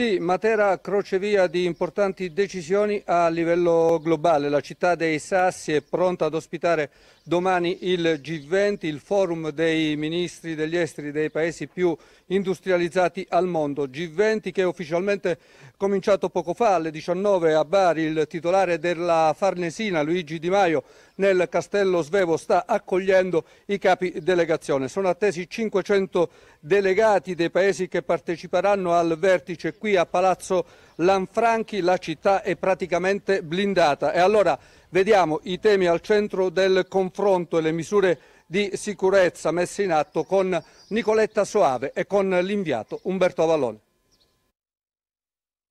Sì, Matera crocevia di importanti decisioni a livello globale. La città dei Sassi è pronta ad ospitare domani il G20, il forum dei ministri degli esteri dei paesi più industrializzati al mondo. G20 che è ufficialmente cominciato poco fa alle 19 a Bari. Il titolare della Farnesina, Luigi Di Maio, nel Castello Svevo sta accogliendo i capi delegazione. Sono attesi 500 delegati dei paesi che parteciperanno al vertice qui a Palazzo Lanfranchi. La città è praticamente blindata. E allora vediamo i temi al centro del confronto e le misure di sicurezza messe in atto con Nicoletta Soave e con l'inviato Umberto Avallone.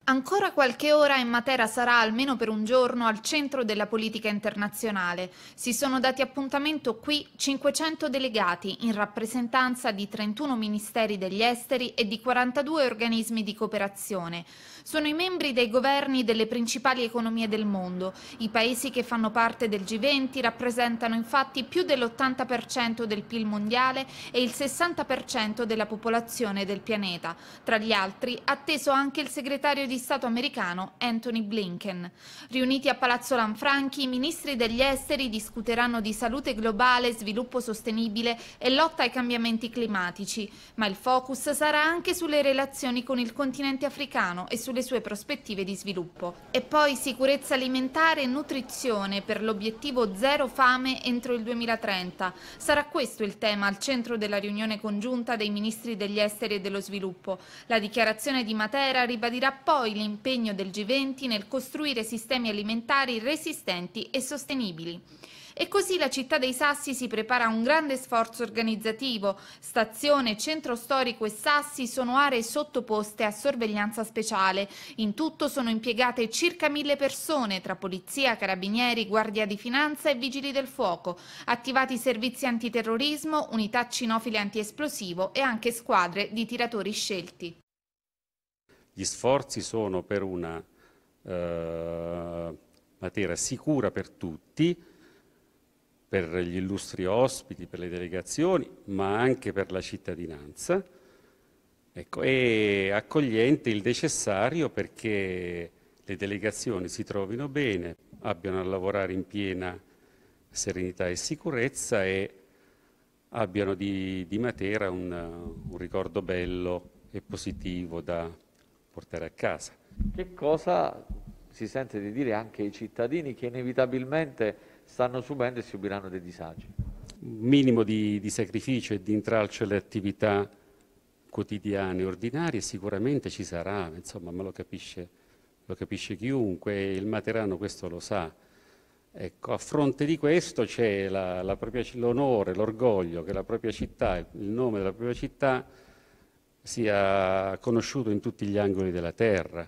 Ancora qualche ora e Matera sarà almeno per un giorno al centro della politica internazionale. Si sono dati appuntamento qui 500 delegati in rappresentanza di 31 ministeri degli esteri e di 42 organismi di cooperazione. Sono i membri dei governi delle principali economie del mondo. I paesi che fanno parte del G20 rappresentano infatti più dell'80% del PIL mondiale e il 60% della popolazione del pianeta. Tra gli altri atteso anche il segretario di di Stato americano Anthony Blinken. Riuniti a Palazzo Lanfranchi, i ministri degli esteri discuteranno di salute globale, sviluppo sostenibile e lotta ai cambiamenti climatici, ma il focus sarà anche sulle relazioni con il continente africano e sulle sue prospettive di sviluppo. E poi sicurezza alimentare e nutrizione per l'obiettivo zero fame entro il 2030. Sarà questo il tema al centro della riunione congiunta dei ministri degli esteri e dello sviluppo. La dichiarazione di Matera ribadirà poi poi l'impegno del G20 nel costruire sistemi alimentari resistenti e sostenibili. E così la città dei Sassi si prepara a un grande sforzo organizzativo. Stazione, centro storico e Sassi sono aree sottoposte a sorveglianza speciale. In tutto sono impiegate circa mille persone tra polizia, carabinieri, guardia di finanza e vigili del fuoco. Attivati servizi antiterrorismo, unità cinofile antiesplosivo e anche squadre di tiratori scelti. Gli sforzi sono per una eh, materia sicura per tutti, per gli illustri ospiti, per le delegazioni, ma anche per la cittadinanza. Ecco, e accogliente il necessario perché le delegazioni si trovino bene, abbiano a lavorare in piena serenità e sicurezza e abbiano di, di Matera un, un ricordo bello e positivo da portare a casa. Che cosa si sente di dire anche ai cittadini che inevitabilmente stanno subendo e subiranno dei disagi? Minimo di, di sacrificio e di intralcio alle attività quotidiane, ordinarie, sicuramente ci sarà, insomma, ma lo capisce, lo capisce chiunque, il Materano questo lo sa. Ecco, a fronte di questo c'è l'onore, l'orgoglio che la propria città, il nome della propria città sia conosciuto in tutti gli angoli della terra.